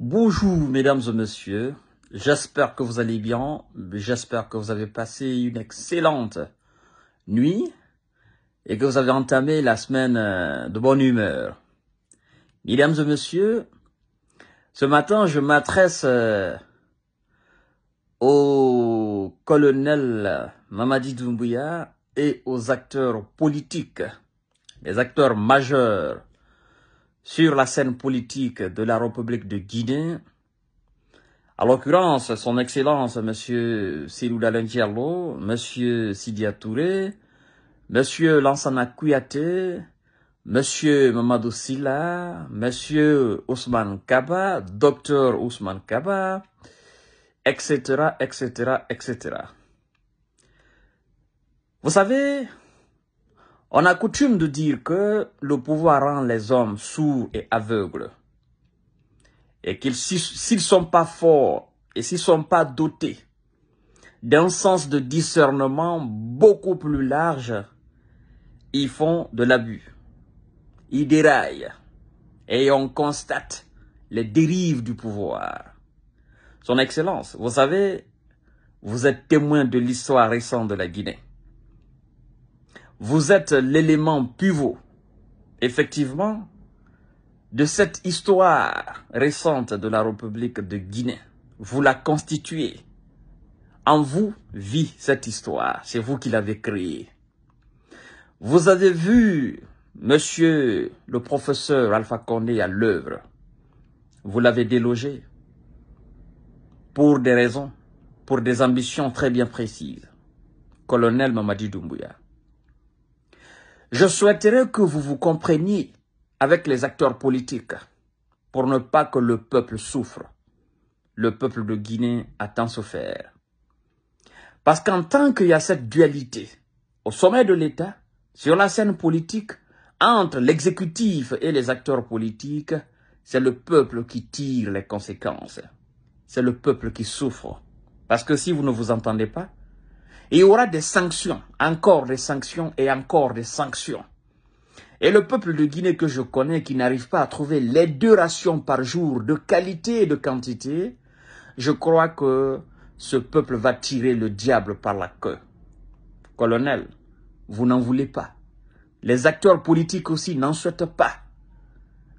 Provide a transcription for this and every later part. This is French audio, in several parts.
Bonjour mesdames et messieurs, j'espère que vous allez bien, j'espère que vous avez passé une excellente nuit et que vous avez entamé la semaine euh, de bonne humeur. Mesdames et messieurs, ce matin je m'adresse euh, au colonel Mamadi Doumbouya et aux acteurs politiques, les acteurs majeurs sur la scène politique de la République de Guinée. À l'occurrence, son Excellence Monsieur Cyril Dalentiello, Monsieur Sidia Touré, Monsieur Lansana Kouyaté, Monsieur Mamadou Silla, Monsieur Ousmane Kaba, Docteur Ousmane Kaba, etc., etc., etc. Vous savez, on a coutume de dire que le pouvoir rend les hommes sourds et aveugles. Et qu'ils, s'ils sont pas forts et s'ils sont pas dotés d'un sens de discernement beaucoup plus large, ils font de l'abus. Ils déraillent. Et on constate les dérives du pouvoir. Son Excellence, vous savez, vous êtes témoin de l'histoire récente de la Guinée. Vous êtes l'élément pivot, effectivement, de cette histoire récente de la République de Guinée. Vous la constituez. En vous vit cette histoire. C'est vous qui l'avez créée. Vous avez vu Monsieur le professeur Alpha Condé à l'œuvre, vous l'avez délogé pour des raisons, pour des ambitions très bien précises. Colonel Mamadi Doumbouya. Je souhaiterais que vous vous compreniez avec les acteurs politiques pour ne pas que le peuple souffre. Le peuple de Guinée a tant souffert. Parce qu'en tant qu'il y a cette dualité au sommet de l'État, sur la scène politique, entre l'exécutif et les acteurs politiques, c'est le peuple qui tire les conséquences. C'est le peuple qui souffre. Parce que si vous ne vous entendez pas, il y aura des sanctions, encore des sanctions et encore des sanctions. Et le peuple de Guinée que je connais qui n'arrive pas à trouver les deux rations par jour de qualité et de quantité, je crois que ce peuple va tirer le diable par la queue. Colonel, vous n'en voulez pas. Les acteurs politiques aussi n'en souhaitent pas.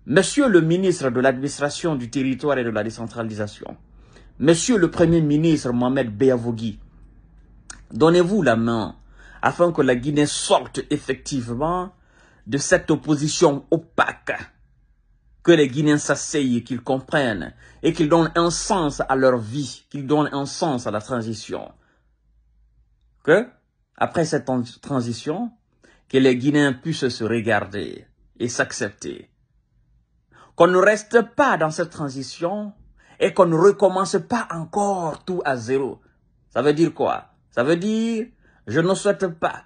Monsieur le ministre de l'administration du territoire et de la décentralisation, Monsieur le Premier ministre Mohamed Beyavogui, Donnez-vous la main afin que la Guinée sorte effectivement de cette opposition opaque, que les Guinéens s'asseyent, qu'ils comprennent et qu'ils donnent un sens à leur vie, qu'ils donnent un sens à la transition. Que, après cette transition, que les Guinéens puissent se regarder et s'accepter. Qu'on ne reste pas dans cette transition et qu'on ne recommence pas encore tout à zéro. Ça veut dire quoi ça veut dire, je ne souhaite pas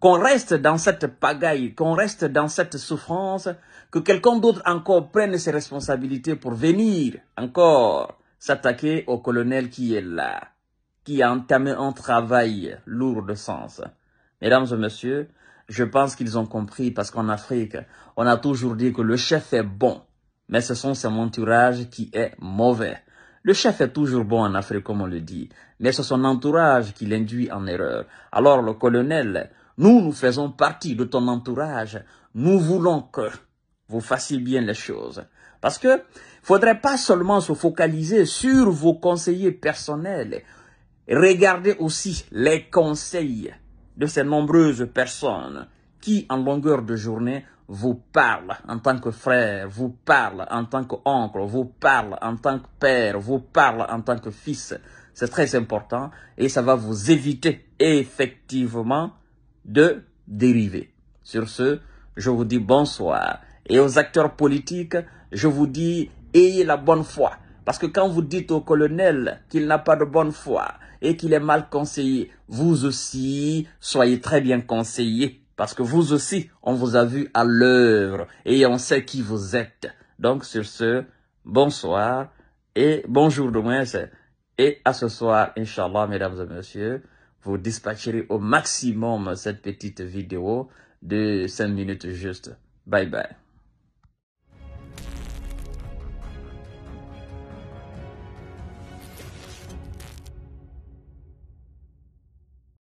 qu'on reste dans cette pagaille, qu'on reste dans cette souffrance, que quelqu'un d'autre encore prenne ses responsabilités pour venir encore s'attaquer au colonel qui est là, qui a entamé un travail lourd de sens. Mesdames et messieurs, je pense qu'ils ont compris parce qu'en Afrique, on a toujours dit que le chef est bon, mais ce sont ses monturages qui est mauvais. Le chef est toujours bon en Afrique, comme on le dit, mais c'est son entourage qui l'induit en erreur. Alors le colonel, nous, nous faisons partie de ton entourage. Nous voulons que vous fassiez bien les choses. Parce que faudrait pas seulement se focaliser sur vos conseillers personnels. Regardez aussi les conseils de ces nombreuses personnes qui, en longueur de journée, vous parle en tant que frère, vous parle en tant qu'oncle, vous parle en tant que père, vous parle en tant que fils. C'est très important et ça va vous éviter effectivement de dériver. Sur ce, je vous dis bonsoir. Et aux acteurs politiques, je vous dis, ayez la bonne foi. Parce que quand vous dites au colonel qu'il n'a pas de bonne foi et qu'il est mal conseillé, vous aussi soyez très bien conseillé parce que vous aussi, on vous a vu à l'œuvre et on sait qui vous êtes. Donc sur ce, bonsoir et bonjour de moins. Et à ce soir, Inch'Allah, mesdames et messieurs, vous dispatcherez au maximum cette petite vidéo de 5 minutes juste. Bye bye.